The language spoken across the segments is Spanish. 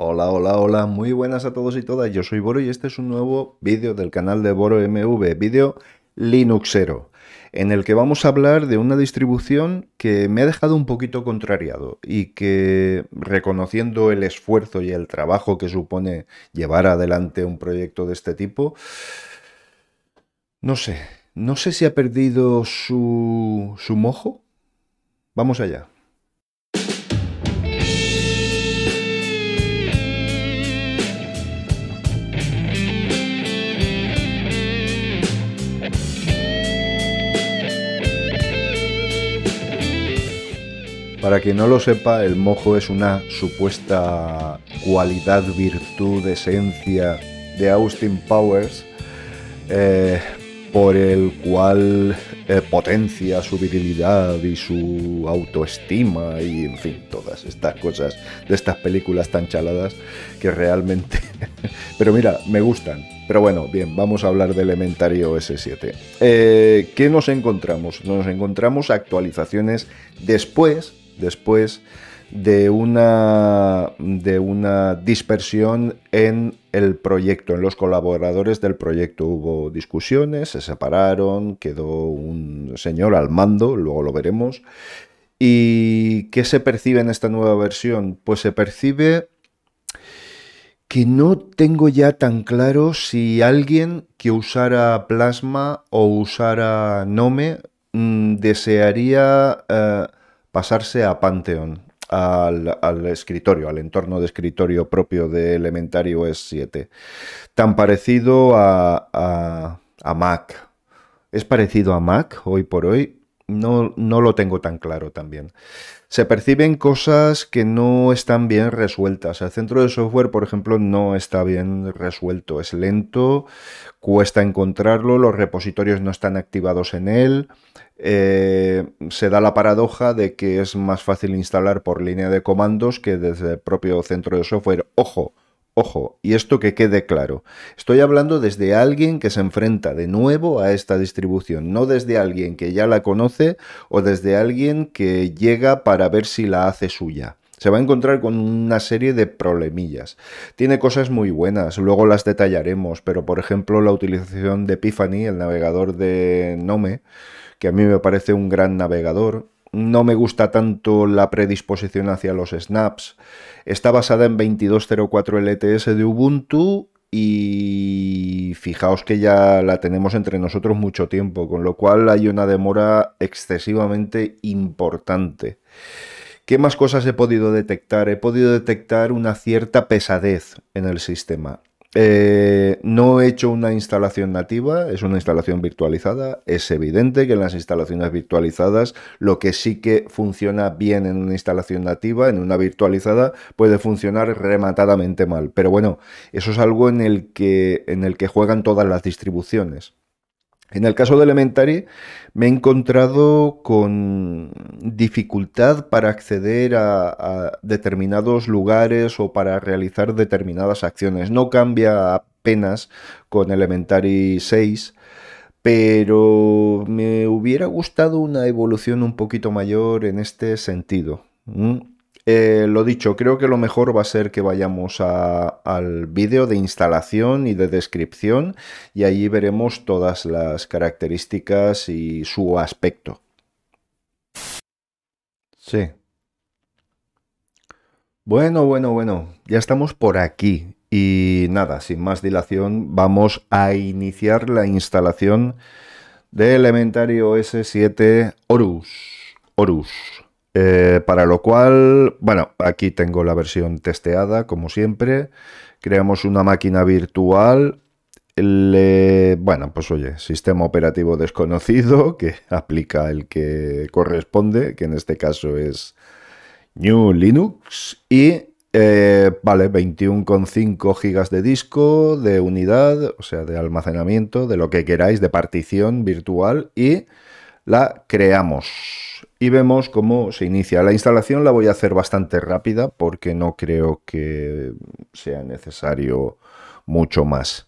Hola, hola, hola, muy buenas a todos y todas, yo soy Boro y este es un nuevo vídeo del canal de Boro MV, vídeo Linuxero, en el que vamos a hablar de una distribución que me ha dejado un poquito contrariado y que reconociendo el esfuerzo y el trabajo que supone llevar adelante un proyecto de este tipo, no sé, no sé si ha perdido su, su mojo. Vamos allá. Para quien no lo sepa, el mojo es una supuesta cualidad, virtud, esencia de Austin Powers, eh, por el cual eh, potencia su virilidad y su autoestima y, en fin, todas estas cosas de estas películas tan chaladas que realmente... Pero mira, me gustan. Pero bueno, bien, vamos a hablar de Elementario S7. Eh, ¿Qué nos encontramos? Nos encontramos actualizaciones después después de una, de una dispersión en el proyecto, en los colaboradores del proyecto. Hubo discusiones, se separaron, quedó un señor al mando, luego lo veremos. ¿Y qué se percibe en esta nueva versión? Pues se percibe que no tengo ya tan claro si alguien que usara Plasma o usara Nome mm, desearía... Eh, pasarse a Pantheon, al, escritorio, al entorno de escritorio propio de Elementary OS 7. Tan parecido a, a, Mac. ¿Es parecido a Mac hoy por hoy? No, no lo tengo tan claro también. Se perciben cosas que no están bien resueltas. El centro de software, por ejemplo, no está bien resuelto. Es lento, cuesta encontrarlo, los repositorios no están activados en él, eh, se da la paradoja de que es más fácil instalar por línea de comandos que desde el propio centro de software. Ojo, Ojo, y esto que quede claro, estoy hablando desde alguien que se enfrenta de nuevo a esta distribución, no desde alguien que ya la conoce o desde alguien que llega para ver si la hace suya. Se va a encontrar con una serie de problemillas. Tiene cosas muy buenas, luego las detallaremos, pero por ejemplo la utilización de Epiphany, el navegador de Nome, que a mí me parece un gran navegador. No me gusta tanto la predisposición hacia los snaps. Está basada en 22.04 LTS de Ubuntu y fijaos que ya la tenemos entre nosotros mucho tiempo, con lo cual hay una demora excesivamente importante. ¿Qué más cosas he podido detectar? He podido detectar una cierta pesadez en el sistema. Eh, no he hecho una instalación nativa, es una instalación virtualizada. Es evidente que en las instalaciones virtualizadas lo que sí que funciona bien en una instalación nativa, en una virtualizada, puede funcionar rematadamente mal. Pero bueno, eso es algo en el que, en el que juegan todas las distribuciones. En el caso de Elementary me he encontrado con dificultad para acceder a, determinados lugares o para realizar determinadas acciones. No cambia apenas con Elementary 6, pero me hubiera gustado una evolución un poquito mayor en este sentido. Eh, lo dicho, creo que lo mejor va a ser que vayamos al vídeo de instalación y de descripción y allí veremos todas las características y su aspecto. Sí. Bueno, bueno, bueno, ya estamos por aquí y nada, sin más dilación, vamos a iniciar la instalación de Elementario S7 Horus. Horus. Eh, para lo cual, bueno, aquí tengo la versión testeada, como siempre. Creamos una máquina virtual. bueno, pues oye, sistema operativo desconocido que aplica el que corresponde, que en este caso es New Linux. Y eh, vale, 21,5 gigas de disco, de unidad, o sea, de almacenamiento, de lo que queráis, de partición virtual. Y la creamos y vemos cómo se inicia. La instalación la voy a hacer bastante rápida porque no creo que sea necesario mucho más.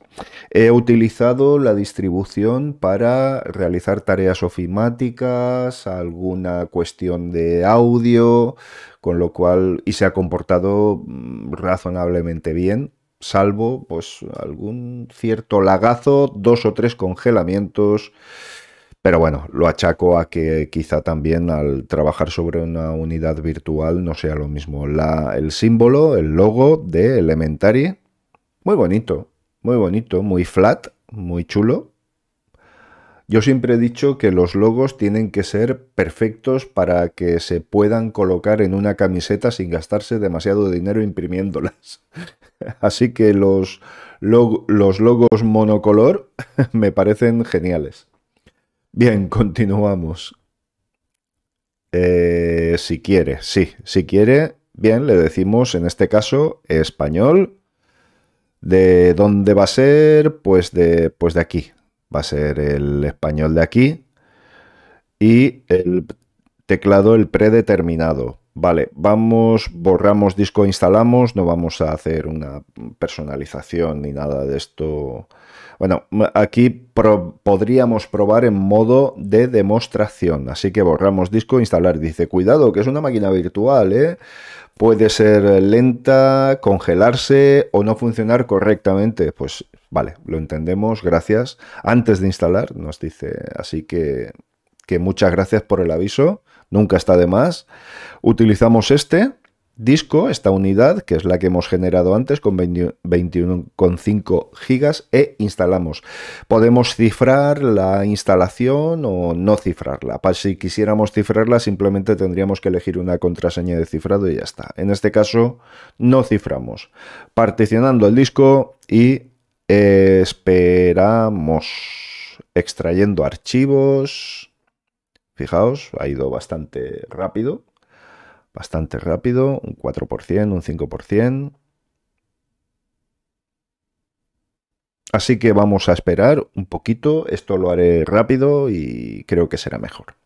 He utilizado la distribución para realizar tareas ofimáticas, alguna cuestión de audio, con lo cual y se ha comportado mm, razonablemente bien, salvo pues algún cierto lagazo, dos o tres congelamientos pero bueno, lo achaco a que quizá también al trabajar sobre una unidad virtual no sea lo mismo. el símbolo, el logo de Elementary, muy bonito, muy bonito, muy flat, muy chulo. Yo siempre he dicho que los logos tienen que ser perfectos para que se puedan colocar en una camiseta sin gastarse demasiado dinero imprimiéndolas. Así que los logos monocolor me parecen geniales. Bien, continuamos. Eh, si quiere, sí, si quiere, bien, le decimos en este caso español. ¿De dónde va a ser? Pues de, pues de aquí. Va a ser el español de aquí. Y el teclado, el predeterminado. Vale, vamos, borramos disco, instalamos, no vamos a hacer una personalización ni nada de esto bueno, aquí podríamos probar en modo de demostración. Así que borramos disco, instalar. Dice, cuidado, que es una máquina virtual, ¿eh? Puede ser lenta, congelarse o no funcionar correctamente. Pues vale, lo entendemos, gracias. Antes de instalar, nos dice. Así que, que muchas gracias por el aviso. Nunca está de más. Utilizamos este disco, esta unidad, que es la que hemos generado antes con 21,5 gigas e instalamos. Podemos cifrar la instalación o no cifrarla. Si quisiéramos cifrarla simplemente tendríamos que elegir una contraseña de cifrado y ya está. En este caso no ciframos. Particionando el disco y esperamos extrayendo archivos. Fijaos, ha ido bastante rápido bastante rápido, un 4%, un 5%. Así que vamos a esperar un poquito, esto lo haré rápido y creo que será mejor.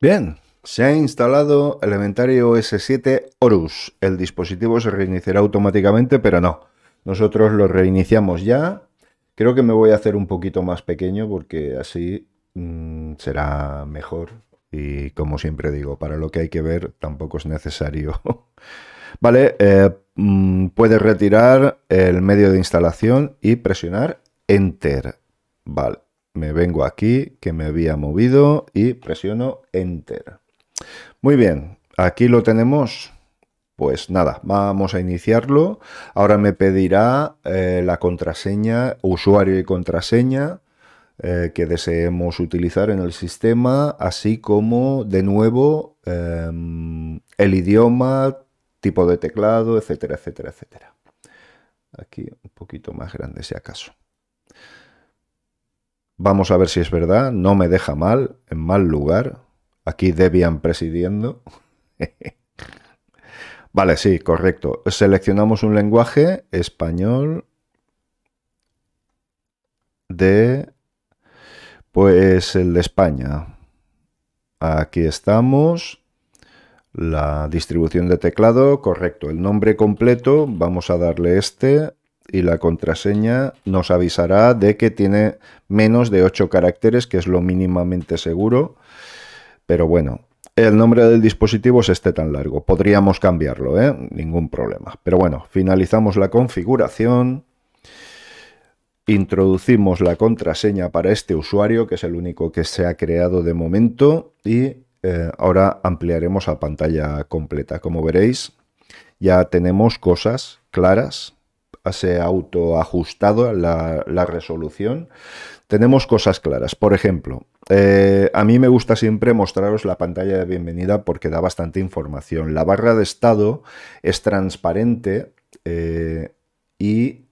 Bien, se ha instalado Elementario s 7 Horus. El dispositivo se reiniciará automáticamente, pero no. Nosotros lo reiniciamos ya Creo que me voy a hacer un poquito más pequeño porque así mm, será mejor. Y como siempre digo, para lo que hay que ver tampoco es necesario. vale, eh, mm, puedes retirar el medio de instalación y presionar Enter. Vale, me vengo aquí que me había movido y presiono Enter. Muy bien, aquí lo tenemos. Pues nada, vamos a iniciarlo. Ahora me pedirá eh, la contraseña, usuario y contraseña eh, que deseemos utilizar en el sistema, así como de nuevo eh, el idioma, tipo de teclado, etcétera, etcétera, etcétera. Aquí un poquito más grande si acaso. Vamos a ver si es verdad. No me deja mal, en mal lugar. Aquí Debian presidiendo. Vale, sí, correcto. Seleccionamos un lenguaje español de, pues el de España. Aquí estamos. La distribución de teclado, correcto. El nombre completo, vamos a darle este. Y la contraseña nos avisará de que tiene menos de 8 caracteres, que es lo mínimamente seguro. Pero bueno, el nombre del dispositivo es este tan largo. Podríamos cambiarlo, ¿eh? ningún problema. Pero bueno, finalizamos la configuración. Introducimos la contraseña para este usuario, que es el único que se ha creado de momento. Y eh, ahora ampliaremos a pantalla completa. Como veréis, ya tenemos cosas claras se autoajustado la, la resolución, tenemos cosas claras. Por ejemplo, eh, a mí me gusta siempre mostraros la pantalla de bienvenida porque da bastante información. La barra de estado es transparente eh, y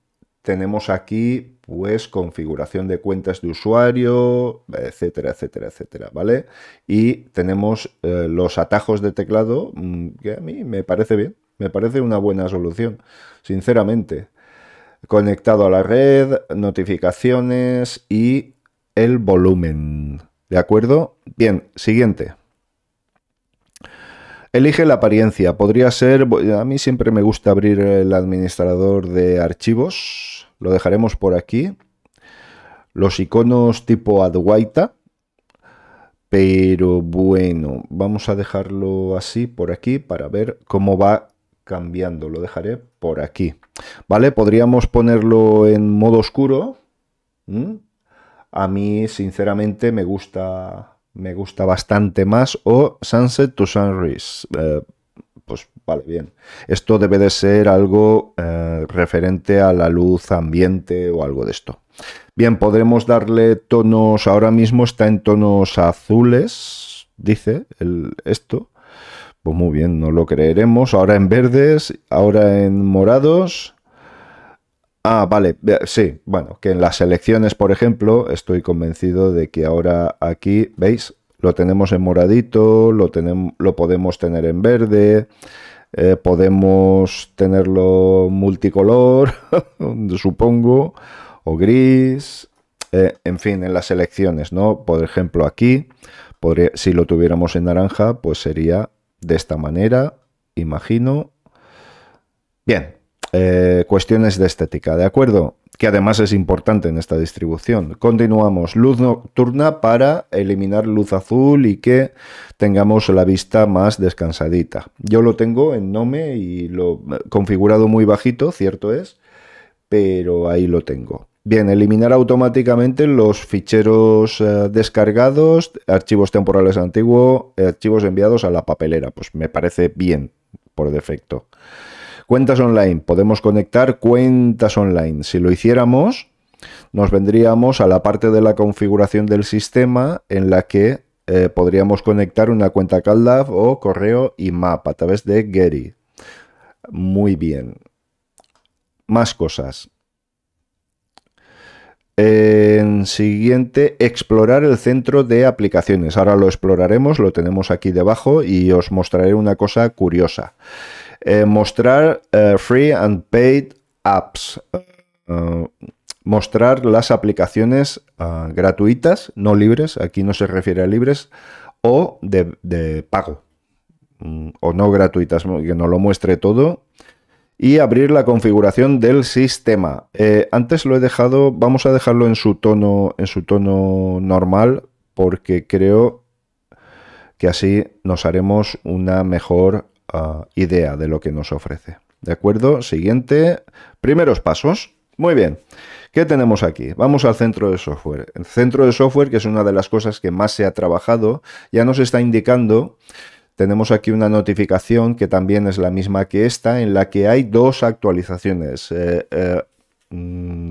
tenemos aquí pues configuración de cuentas de usuario, etcétera, etcétera, etcétera, ¿vale? Y tenemos eh, los atajos de teclado, mm, que a mí me parece bien, me parece una buena solución, sinceramente. Conectado a la red, notificaciones y el volumen. ¿De acuerdo? Bien, siguiente. Elige la apariencia. Podría ser, a mí siempre me gusta abrir el administrador de archivos. Lo dejaremos por aquí. Los iconos tipo Adwaita. Pero bueno, vamos a dejarlo así por aquí para ver cómo va cambiando. Lo dejaré por aquí. ¿Vale? Podríamos ponerlo en modo oscuro. A mí, sinceramente, me gusta, me gusta bastante más. O Sunset to Sunrise. Eh, pues vale, bien. Esto debe de ser algo eh, referente a la luz ambiente o algo de esto. Bien, podremos darle tonos, ahora mismo está en tonos azules, dice el, esto, pues muy bien, no lo creeremos. Ahora en verdes, ahora en morados. Ah, vale, sí, bueno, que en las elecciones, por ejemplo, estoy convencido de que ahora aquí, ¿veis? Lo tenemos en moradito, lo, tenemos, lo podemos tener en verde, eh, podemos tenerlo multicolor, supongo, o gris, eh, en fin, en las elecciones, ¿no? Por ejemplo, aquí, si lo tuviéramos en naranja, pues sería de esta manera, imagino. Bien, eh, cuestiones de estética, ¿de acuerdo? Que además es importante en esta distribución. Continuamos, luz nocturna para eliminar luz azul y que tengamos la vista más descansadita. Yo lo tengo en Nome y lo eh, configurado muy bajito, cierto es, pero ahí lo tengo. Bien, eliminar automáticamente los ficheros eh, descargados, archivos temporales antiguos, eh, archivos enviados a la papelera. Pues me parece bien por defecto. Cuentas online. Podemos conectar cuentas online. Si lo hiciéramos, nos vendríamos a la parte de la configuración del sistema en la que eh, podríamos conectar una cuenta CalDAV o correo IMAP a través de Getty. Muy bien. Más cosas. En siguiente, explorar el centro de aplicaciones. Ahora lo exploraremos, lo tenemos aquí debajo y os mostraré una cosa curiosa. Eh, mostrar eh, free and paid apps. Eh, mostrar las aplicaciones gratuitas, no libres, aquí no se refiere a libres, o de, pago, mm, o no gratuitas, que no lo muestre todo y abrir la configuración del sistema. Eh, antes lo he dejado, vamos a dejarlo en su tono, en su tono normal, porque creo que así nos haremos una mejor ah, idea de lo que nos ofrece. ¿De acuerdo? Siguiente, primeros pasos. Muy bien. ¿Qué tenemos aquí? Vamos al centro de software. El centro de software, que es una de las cosas que más se ha trabajado, ya nos está indicando tenemos aquí una notificación que también es la misma que esta, en la que hay dos actualizaciones. 37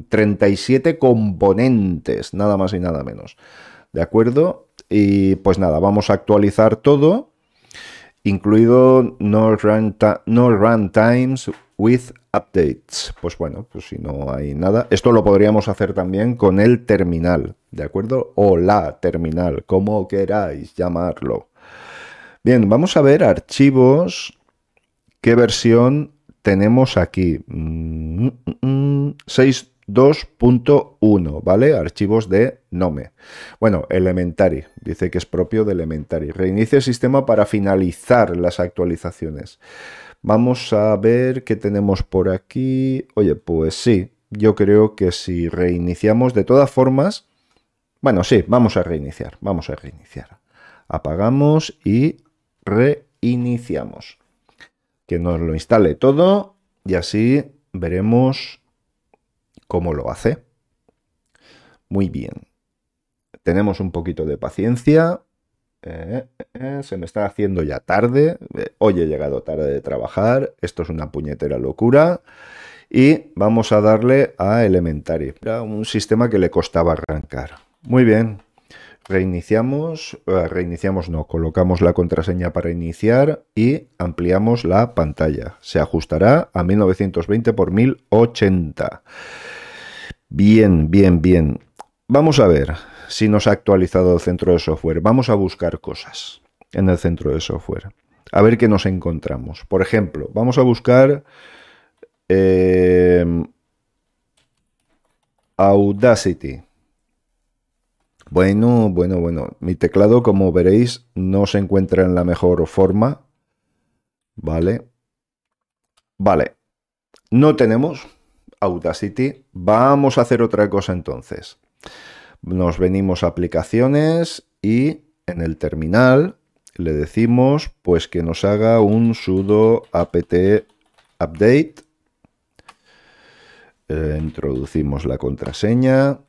eh, eh, mm, componentes, nada más y nada menos. ¿De acuerdo? Y pues nada, vamos a actualizar todo, incluido no run, no run times with updates. Pues bueno, pues si no hay nada. Esto lo podríamos hacer también con el terminal, ¿de acuerdo? O la terminal, como queráis llamarlo. Bien, vamos a ver archivos. ¿Qué versión tenemos aquí? 6.2.1, mm, mm, mm, ¿vale? Archivos de Nome. Bueno, Elementary. Dice que es propio de Elementari. Reinicia el sistema para finalizar las actualizaciones. Vamos a ver qué tenemos por aquí. Oye, pues sí. Yo creo que si reiniciamos, de todas formas... Bueno, sí, vamos a reiniciar. Vamos a reiniciar apagamos y reiniciamos. Que nos lo instale todo y así veremos cómo lo hace. Muy bien. Tenemos un poquito de paciencia. Eh, eh, eh, se me está haciendo ya tarde. hoy he llegado tarde de trabajar. Esto es una puñetera locura. Y vamos a darle a Elementary. un sistema que le costaba arrancar. Muy bien, Reiniciamos, eh, reiniciamos no, colocamos la contraseña para iniciar y ampliamos la pantalla. Se ajustará a 1920 por 1080. Bien, bien, bien. Vamos a ver si nos ha actualizado el centro de software. Vamos a buscar cosas en el centro de software. A ver qué nos encontramos. Por ejemplo, vamos a buscar eh, Audacity. Bueno, bueno, bueno. Mi teclado, como veréis, no se encuentra en la mejor forma. Vale. Vale. No tenemos Audacity. Vamos a hacer otra cosa entonces. Nos venimos a aplicaciones y en el terminal le decimos pues que nos haga un sudo apt update. Eh, introducimos la contraseña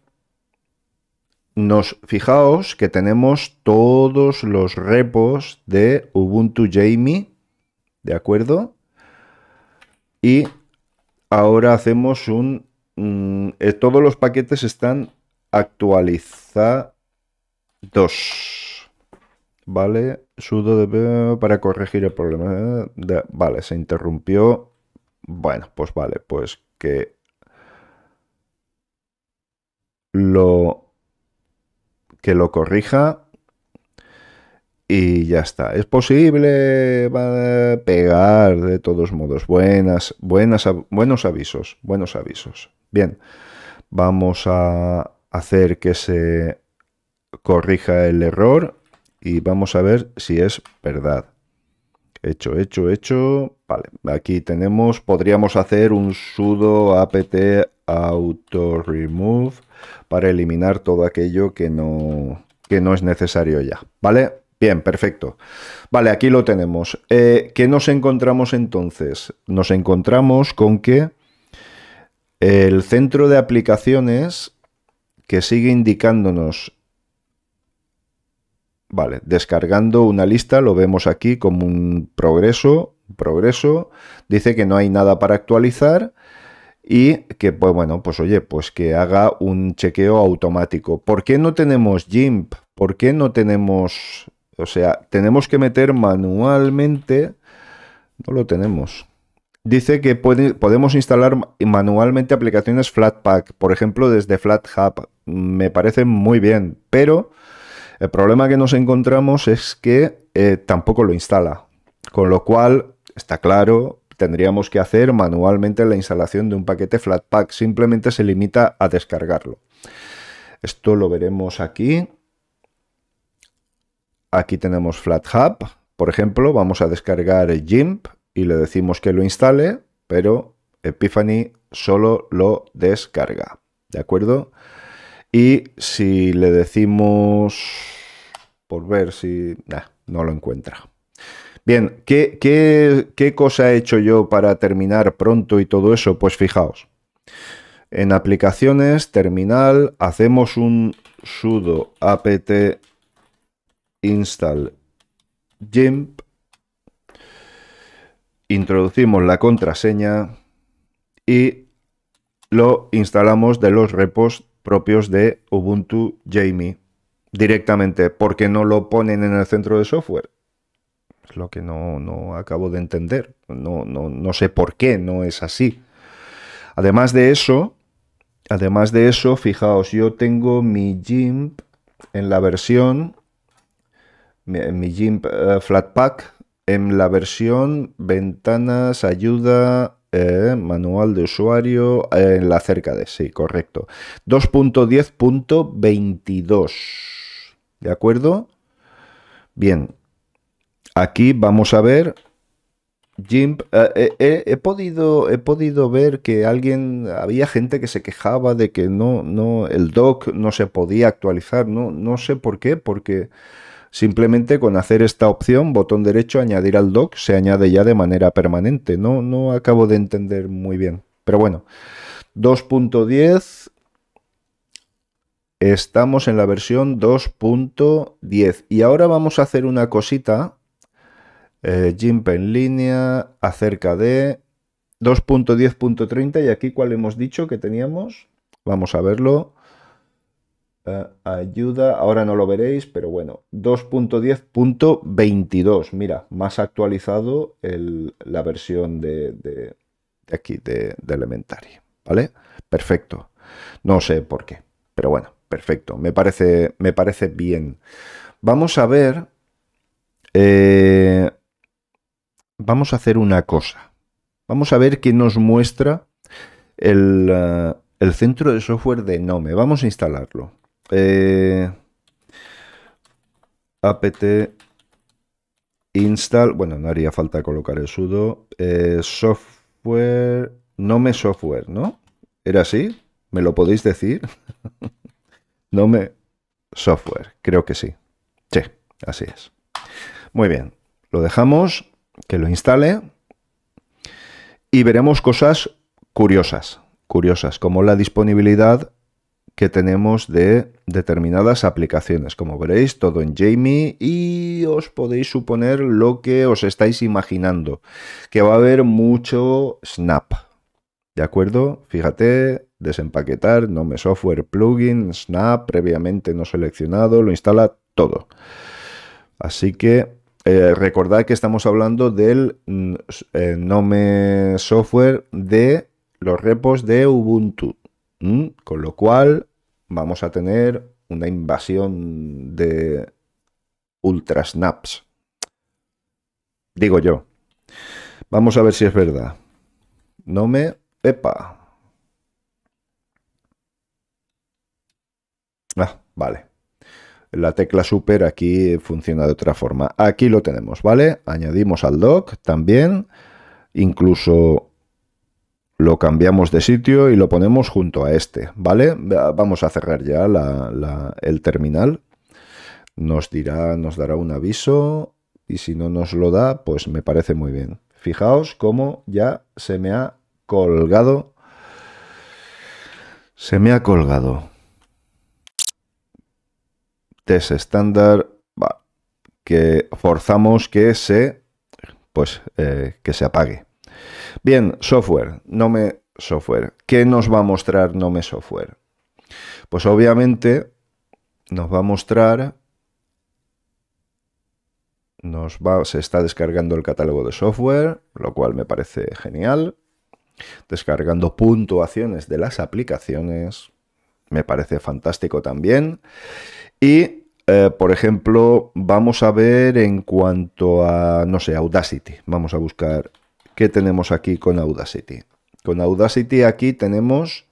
nos fijaos que tenemos todos los repos de Ubuntu Jamie, ¿de acuerdo? Y ahora hacemos un... Mm, eh, todos los paquetes están actualizados, ¿vale? Sudo de, para corregir el problema. ¿eh? vale, se interrumpió. Bueno, pues vale, pues que lo que lo corrija y ya está. Es posible pegar de todos modos. Buenas, buenas, buenos avisos, buenos avisos. Bien, vamos a hacer que se corrija el error y vamos a ver si es verdad. Hecho, hecho, hecho. Vale, aquí tenemos, podríamos hacer un sudo apt auto remove para eliminar todo aquello que no, que no es necesario ya, ¿vale? Bien, perfecto. Vale, aquí lo tenemos. que eh, ¿Qué nos encontramos entonces? Nos encontramos con que el centro de aplicaciones que sigue indicándonos Vale, descargando una lista, lo vemos aquí como un progreso, progreso, dice que no hay nada para actualizar y que, pues bueno, pues oye, pues que haga un chequeo automático. ¿Por qué no tenemos GIMP? ¿Por qué no tenemos... O sea, tenemos que meter manualmente... No lo tenemos. Dice que podemos instalar manualmente aplicaciones Flatpak, por ejemplo, desde FlatHub. Me parece muy bien, pero el problema que nos encontramos es que eh, tampoco lo instala. Con lo cual, está claro, tendríamos que hacer manualmente la instalación de un paquete Flatpak, simplemente se limita a descargarlo. Esto lo veremos aquí. Aquí tenemos FlatHub, por ejemplo, vamos a descargar GIMP y le decimos que lo instale, pero Epiphany solo lo descarga, ¿de acuerdo? Y si le decimos, por ver si... no lo encuentra. Bien, ¿qué, cosa he hecho yo para terminar pronto y todo eso? Pues fijaos. En aplicaciones, terminal, hacemos un sudo apt install gimp, introducimos la contraseña y lo instalamos de los repos propios de Ubuntu Jamie directamente, porque no lo ponen en el centro de software. Es lo que no, no acabo de entender. No, no, no sé por qué no es así. Además de eso, además de eso, fijaos, yo tengo mi GIMP en la versión, mi, GIMP eh, Flatpak, en la versión ventanas, ayuda, eh, manual de usuario, eh, en la cerca de, sí, correcto. 2.10.22, ¿de acuerdo? Bien, Aquí vamos a ver Jim, eh, eh, eh, he, podido, he podido ver que alguien, había gente que se quejaba de que no, no, el doc no se podía actualizar, no, no sé por qué, porque simplemente con hacer esta opción, botón derecho, añadir al doc, se añade ya de manera permanente. No, no acabo de entender muy bien. Pero bueno, 2.10, estamos en la versión 2.10 y ahora vamos a hacer una cosita eh, en línea, acerca de 2.10.30 y aquí cuál hemos dicho que teníamos. Vamos a verlo. Eh, ayuda, ahora no lo veréis, pero bueno, 2.10.22. Mira, más actualizado la versión de, aquí, de, de Elementary. ¿Vale? Perfecto. No sé por qué, pero bueno, perfecto. Me parece, me parece bien. Vamos a ver eh, vamos a hacer una cosa. Vamos a ver qué nos muestra el, eh, centro de software de Nome. Vamos a instalarlo. Eh, apt install, bueno, no haría falta colocar el sudo, eh, software, Nome software, ¿no? ¿Era así? ¿Me lo podéis decir? Nome software, creo que sí. Sí, así es. Muy bien, lo dejamos que lo instale y veremos cosas curiosas, curiosas, como la disponibilidad que tenemos de determinadas aplicaciones. Como veréis, todo en Jamie y os podéis suponer lo que os estáis imaginando, que va a haber mucho snap. ¿De acuerdo? Fíjate, desempaquetar, nombre software, plugin, snap, previamente no seleccionado, lo instala todo. Así que eh, recordad que estamos hablando del nombre mm, eh, Nome Software de los repos de Ubuntu. Con lo cual vamos a tener una invasión de ultra snaps, Digo yo. Vamos a ver si es verdad. Nome, epa. Ah, vale. La tecla super aquí funciona de otra forma. Aquí lo tenemos, ¿vale? Añadimos al dock también. Incluso lo cambiamos de sitio y lo ponemos junto a este, ¿vale? Vamos a cerrar ya el terminal. Nos dirá, nos dará un aviso y si no nos lo da, pues me parece muy bien. Fijaos cómo ya se me ha colgado. Se me ha colgado test estándar que forzamos que se pues eh, que se apague. Bien, software, me Software. ¿Qué nos va a mostrar me Software? Pues obviamente nos va a mostrar nos va, se está descargando el catálogo de software, lo cual me parece genial. Descargando puntuaciones de las aplicaciones, me parece fantástico también. Y eh, por ejemplo, vamos a ver en cuanto a, no sé, Audacity. Vamos a buscar qué tenemos aquí con Audacity. Con Audacity aquí tenemos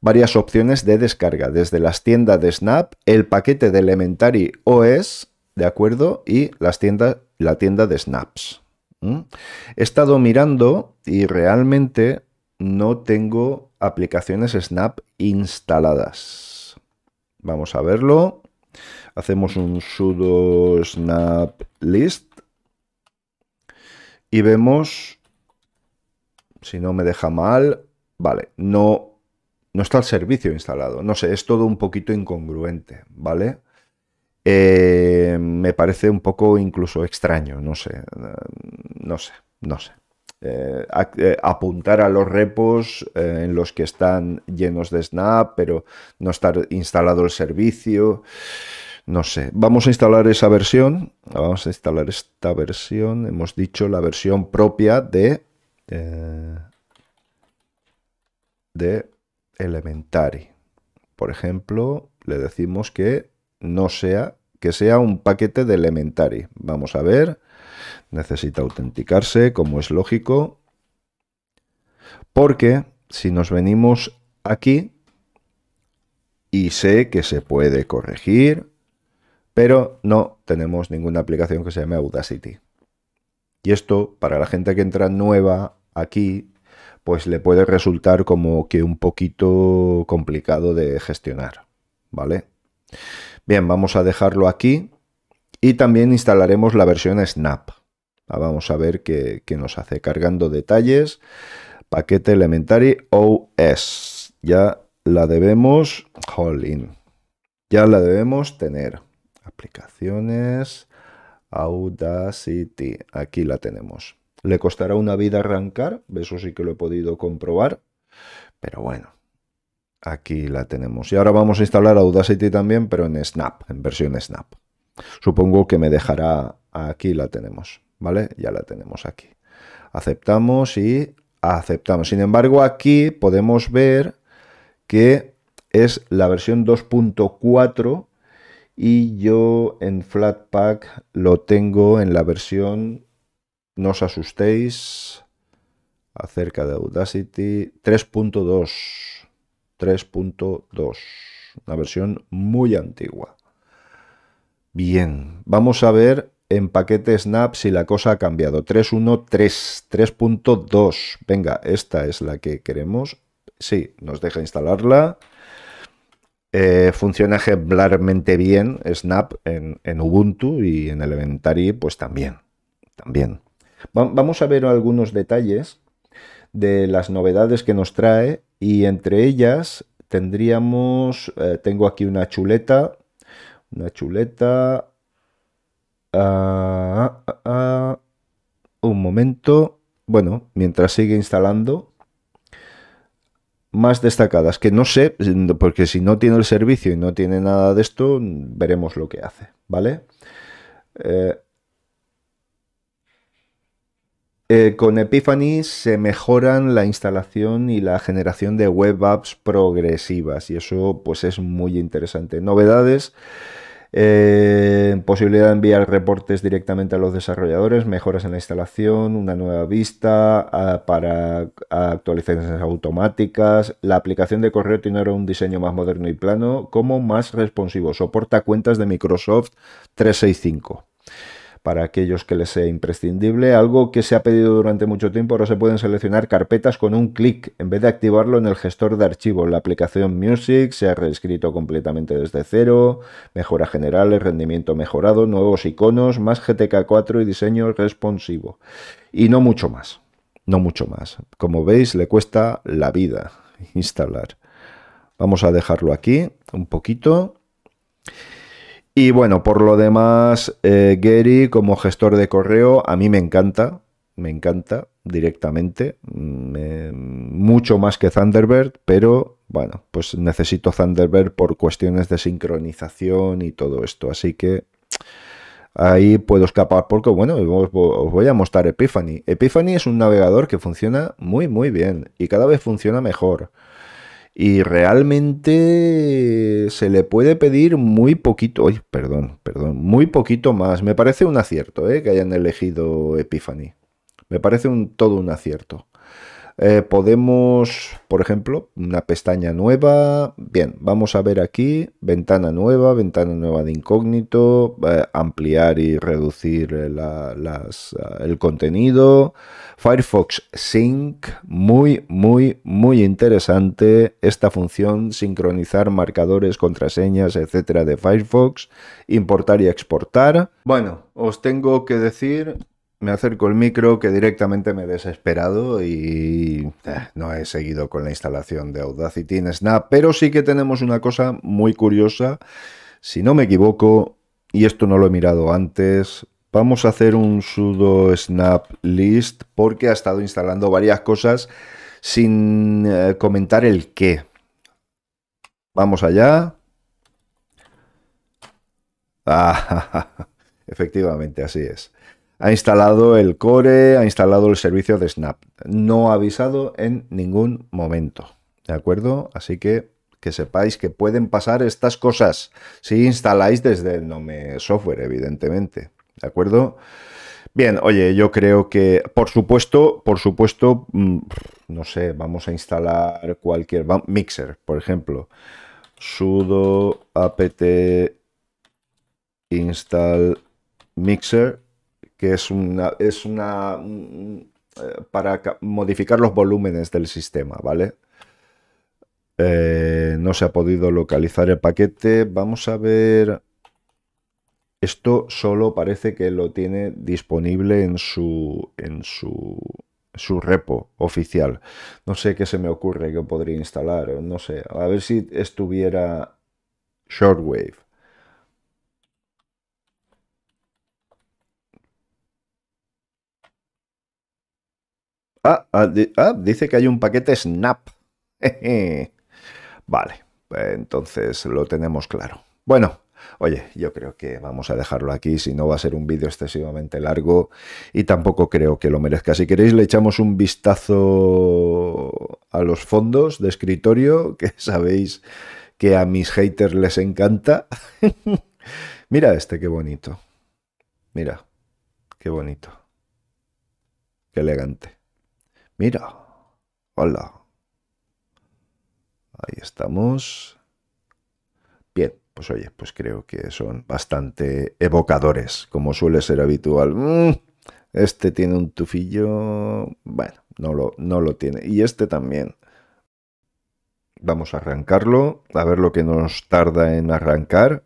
varias opciones de descarga, desde las tiendas de Snap, el paquete de Elementary OS, ¿de acuerdo? Y las tiendas, la tienda de Snaps. He estado mirando y realmente no tengo aplicaciones Snap instaladas. Vamos a verlo hacemos un sudo snap list y vemos, si no me deja mal, vale, no, no está el servicio instalado. No sé, es todo un poquito incongruente, ¿vale? Eh, me parece un poco incluso extraño, no sé, eh, no sé, no sé. Eh, apuntar a los repos en los que están llenos de Snap, pero no estar instalado el servicio. No sé, vamos a instalar esa versión, vamos a instalar esta versión, hemos dicho la versión propia de, eh, de Elementary. Por ejemplo, le decimos que no sea, que sea un paquete de Elementary. Vamos a ver, necesita autenticarse, como es lógico, porque si nos venimos aquí, y sé que se puede corregir, pero no tenemos ninguna aplicación que se llame Audacity. Y esto, para la gente que entra nueva aquí, pues le puede resultar como que un poquito complicado de gestionar, ¿vale? Bien, vamos a dejarlo aquí y también instalaremos la versión Snap. Ah, vamos a ver qué, nos hace cargando detalles. Paquete Elementary OS. Ya la debemos... Jolín. Ya la debemos tener aplicaciones, Audacity, aquí la tenemos. Le costará una vida arrancar, eso sí que lo he podido comprobar, pero bueno, aquí la tenemos. Y ahora vamos a instalar Audacity también, pero en Snap, en versión Snap. Supongo que me dejará aquí la tenemos, ¿vale? Ya la tenemos aquí. Aceptamos y aceptamos. Sin embargo, aquí podemos ver que es la versión 2.4 y yo en Flatpak lo tengo en la versión, no os asustéis, acerca de Audacity 3.2, 3.2, una versión muy antigua. Bien, vamos a ver en paquete Snap si la cosa ha cambiado. 3.1.3, 3.2. Venga, esta es la que queremos. Sí, nos deja instalarla. Eh, funciona ejemplarmente bien Snap en, Ubuntu y en Elementary, pues también. también. vamos a ver algunos detalles de las novedades que nos trae y entre ellas tendríamos, eh, tengo aquí una chuleta, una chuleta, ah, ah, ah, un momento, bueno, mientras sigue instalando, más destacadas, que no sé, porque si no tiene el servicio y no tiene nada de esto, veremos lo que hace, ¿vale? Eh, eh, con Epiphany se mejoran la instalación y la generación de web apps progresivas y eso pues es muy interesante. Novedades eh, posibilidad de enviar reportes directamente a los desarrolladores, mejoras en la instalación, una nueva vista para actualizaciones automáticas. La aplicación de correo tiene ahora un diseño más moderno y plano, como más responsivo. Soporta cuentas de Microsoft 365 para aquellos que les sea imprescindible. Algo que se ha pedido durante mucho tiempo, ahora se pueden seleccionar carpetas con un clic en vez de activarlo en el gestor de archivos. La aplicación Music se ha reescrito completamente desde cero, mejora general, rendimiento mejorado, nuevos iconos, más GTK4 y diseño responsivo. Y no mucho más, no mucho más. Como veis, le cuesta la vida instalar. Vamos a dejarlo aquí un poquito. Y bueno, por lo demás, eh, Gary como gestor de correo, a mí me encanta, me encanta directamente, mm, eh, mucho más que Thunderbird, pero bueno, pues necesito Thunderbird por cuestiones de sincronización y todo esto, así que ahí puedo escapar porque bueno, os voy a mostrar Epiphany. Epiphany es un navegador que funciona muy muy bien y cada vez funciona mejor y realmente se le puede pedir muy poquito, oye, perdón, perdón, muy poquito más. Me parece un acierto ¿eh? que hayan elegido Epiphany. Me parece un, todo un acierto. Eh, podemos, por ejemplo, una pestaña nueva. Bien, vamos a ver aquí, ventana nueva, ventana nueva de incógnito, eh, ampliar y reducir eh, el contenido. Firefox Sync, muy, muy, muy interesante esta función, sincronizar marcadores, contraseñas, etcétera, de Firefox, importar y exportar. Bueno, os tengo que decir me acerco el micro que directamente me he desesperado y eh, no he seguido con la instalación de Audacity en Snap, pero sí que tenemos una cosa muy curiosa, si no me equivoco, y esto no lo he mirado antes, vamos a hacer un sudo snap list porque ha estado instalando varias cosas sin eh, comentar el qué. Vamos allá. Ah, efectivamente, así es ha instalado el core, ha instalado el servicio de Snap. No ha avisado en ningún momento. ¿De acuerdo? Así que que sepáis que pueden pasar estas cosas si instaláis desde el Nome Software, evidentemente. ¿De acuerdo? Bien, oye, yo creo que, por supuesto, por supuesto, mm, no sé, vamos a instalar cualquier mixer, por ejemplo, sudo apt install mixer que es una, es una eh, para modificar los volúmenes del sistema, ¿vale? Eh, no se ha podido localizar el paquete. Vamos a ver. Esto solo parece que lo tiene disponible en su, en su, su repo oficial. No sé qué se me ocurre que podría instalar. No sé. A ver si estuviera Shortwave. Ah, ah, ah, dice que hay un paquete Snap. vale, entonces lo tenemos claro. Bueno, Oye, yo creo que vamos a dejarlo aquí, si no va a ser un vídeo excesivamente largo y tampoco creo que lo merezca. Si queréis le echamos un vistazo a los fondos de escritorio, que sabéis que a mis haters les encanta. Mira este, qué bonito. Mira, qué bonito. Qué elegante. Mira. Hola. Ahí estamos. Bien, pues oye, pues creo que son bastante evocadores, como suele ser habitual. Mm, este tiene un tufillo. Bueno, no lo, no lo tiene. Y este también. Vamos a arrancarlo, a ver lo que nos tarda en arrancar.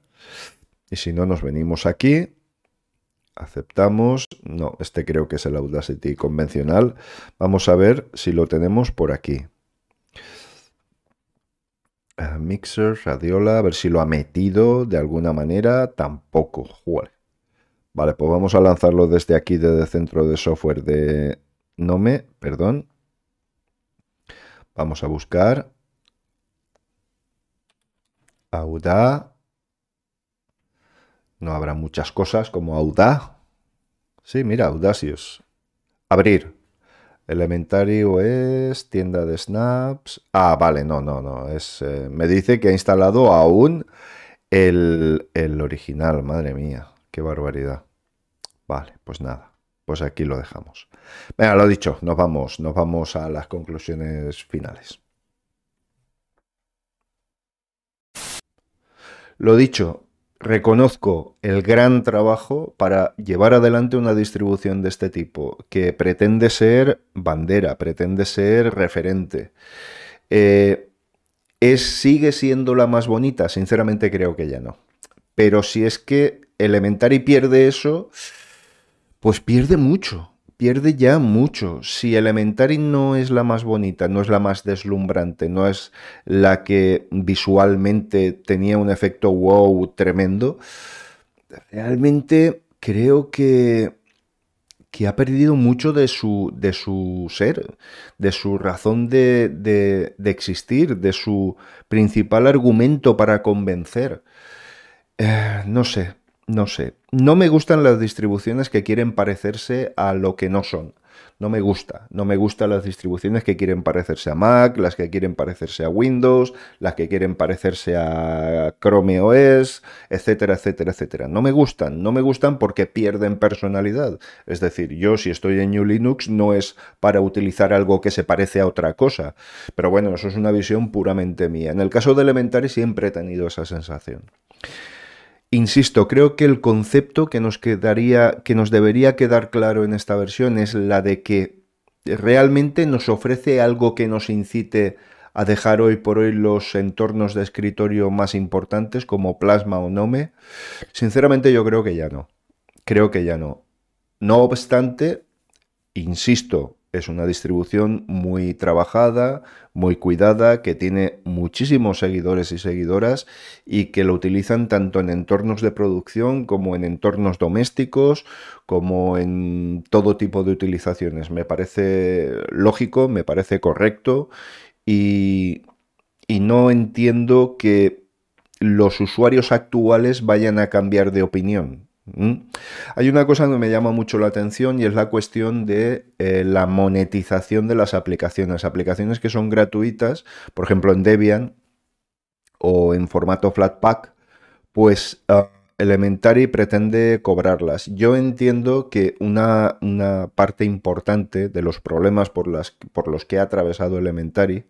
Y si no, nos venimos aquí aceptamos, no, este creo que es el Audacity convencional, vamos a ver si lo tenemos por aquí. Ah, mixer, radiola, a ver si lo ha metido de alguna manera, tampoco, Joder. Vale, pues vamos a lanzarlo desde aquí, desde el centro de software de Nome, perdón. Vamos a buscar Audacity. No habrá muchas cosas como auda Sí, mira, Audacious. Abrir. Elementario es tienda de snaps. Ah, vale, no, no, no. Es, eh, me dice que ha instalado aún el, el original. Madre mía, qué barbaridad. Vale, pues nada. Pues aquí lo dejamos. Venga, lo dicho, nos vamos, nos vamos a las conclusiones finales. Lo dicho, reconozco el gran trabajo para llevar adelante una distribución de este tipo, que pretende ser bandera, pretende ser referente. Eh, es, ¿Sigue siendo la más bonita? Sinceramente creo que ya no. Pero si es que Elementary pierde eso, pues pierde mucho pierde ya mucho. Si Elementary no es la más bonita, no es la más deslumbrante, no es la que visualmente tenía un efecto wow tremendo, realmente creo que, que ha perdido mucho de su, de su ser, de su razón de, existir, de su principal argumento para convencer. Eh, no sé, no sé, no me gustan las distribuciones que quieren parecerse a lo que no son. No me gusta, no me gustan las distribuciones que quieren parecerse a Mac, las que quieren parecerse a Windows, las que quieren parecerse a Chrome OS, etcétera, etcétera, etcétera. No me gustan, no me gustan porque pierden personalidad. Es decir, yo si estoy en New Linux no es para utilizar algo que se parece a otra cosa. Pero bueno, eso es una visión puramente mía. En el caso de Elementary siempre he tenido esa sensación. Insisto, creo que el concepto que nos quedaría, que nos debería quedar claro en esta versión es la de que realmente nos ofrece algo que nos incite a dejar hoy por hoy los entornos de escritorio más importantes como Plasma o Nome. Sinceramente yo creo que ya no. Creo que ya no. No obstante, insisto, es una distribución muy trabajada, muy cuidada, que tiene muchísimos seguidores y seguidoras y que lo utilizan tanto en entornos de producción como en entornos domésticos, como en todo tipo de utilizaciones. Me parece lógico, me parece correcto y, no entiendo que los usuarios actuales vayan a cambiar de opinión. ¿Mm? Hay una cosa que me llama mucho la atención y es la cuestión de eh, la monetización de las aplicaciones. Aplicaciones que son gratuitas, por ejemplo en Debian o en formato Flatpak, pues ah, Elementary pretende cobrarlas. Yo entiendo que una, parte importante de los problemas por, por los que ha atravesado Elementary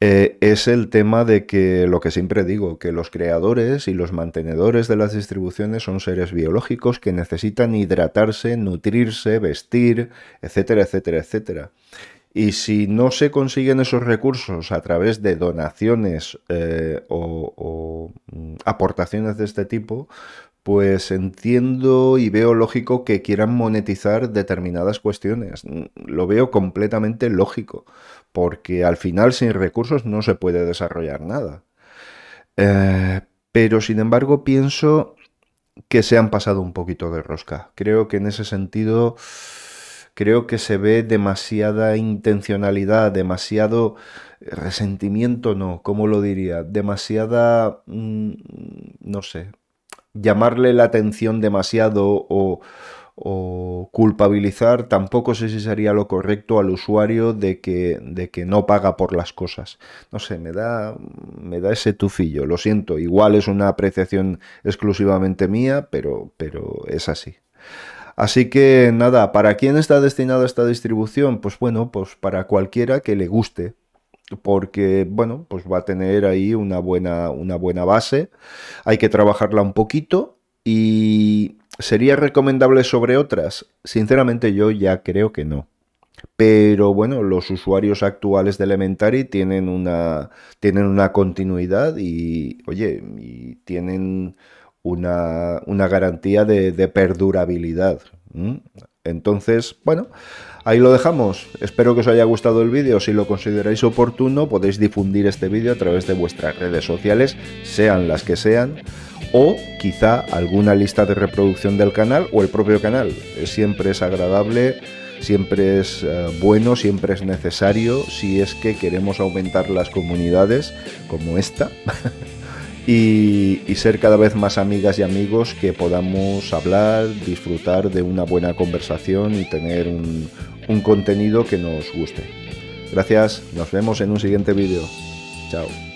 eh, es el tema de que lo que siempre digo, que los creadores y los mantenedores de las distribuciones son seres biológicos que necesitan hidratarse, nutrirse, vestir, etcétera, etcétera, etcétera. Y si no se consiguen esos recursos a través de donaciones eh, o mm, aportaciones de este tipo, pues entiendo y veo lógico que quieran monetizar determinadas cuestiones. Mm, lo veo completamente lógico, porque al final sin recursos no se puede desarrollar nada. Eh, pero sin embargo pienso que se han pasado un poquito de rosca. Creo que en ese sentido creo que se ve demasiada intencionalidad, demasiado resentimiento, no, ¿cómo lo diría? Demasiada, mm, no sé, llamarle la atención demasiado o, culpabilizar, tampoco sé si sería lo correcto al usuario de que, de que no paga por las cosas. No sé, me da, me da ese tufillo, lo siento, igual es una apreciación exclusivamente mía, pero, pero es así. Así que nada, ¿para quién está destinada esta distribución? Pues bueno, pues para cualquiera que le guste, porque bueno, pues va a tener ahí una buena, una buena base, hay que trabajarla un poquito y sería recomendable sobre otras. Sinceramente yo ya creo que no. Pero bueno, los usuarios actuales de Elementary tienen una, tienen una continuidad y, oye, tienen una, garantía de, perdurabilidad. Entonces, bueno, ahí lo dejamos. Espero que os haya gustado el vídeo. Si lo consideráis oportuno, podéis difundir este vídeo a través de vuestras redes sociales, sean las que sean, o quizá alguna lista de reproducción del canal o el propio canal. Siempre es agradable, siempre es eh, bueno, siempre es necesario si es que queremos aumentar las comunidades como esta. y, ser cada vez más amigas y amigos que podamos hablar, disfrutar de una buena conversación y tener un, un contenido que nos guste. Gracias, nos vemos en un siguiente vídeo. Chao.